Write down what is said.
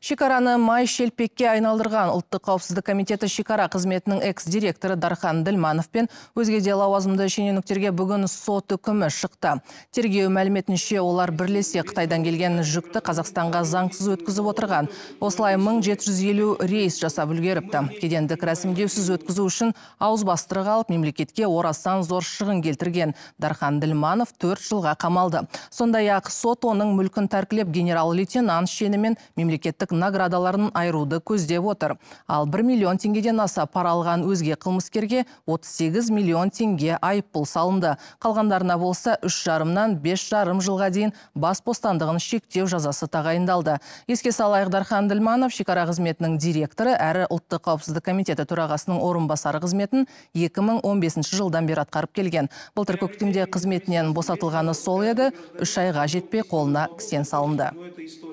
шекараны май шелпекке айналдырған ұлттық қауіпсіздік комитеті шекара қызметінің экс директоры дархан ділманов пен өзге де лауазымды шенеуніктерге бүгін сот үкімі шықты тергеу мәліметінше олар бірлесе қытайдан келген жүкті қазақстанға заңсыз өткізіп отырған осылай 1750 рейс жасап үлгеріпті кедендік рәсімдеусіз өткізу үшін ауыз алып мемлекетке орасан зор шығын келтірген дархан ділманов төрт жылға қамалды сондай ақ сот оның мүлкін тәркілеп генерал лейтенант шенімен мемлекеттік мемлекеттік наградаларын айыруды көздеп отыр. Ал 1 миллион теңгеден аса пара алған өзге қылмыскерге 38 миллион теңге айыппұл салынды. Қалғандарына болса 3 жарымнан 5 жарым жылға дейін бас бостандығын шектеу жазасы тағайындалды. Еске салайық Дархан Ділманов шекара қызметінің директоры әрі ұлттық қауіпсіздік комитеті төрағасының орынбасары қызметін 2015 жылдан бері атқарып келген. Былтыр көктемде қызметінен босатылғаны сол еді, үш айға жетпей қолына кісен салынды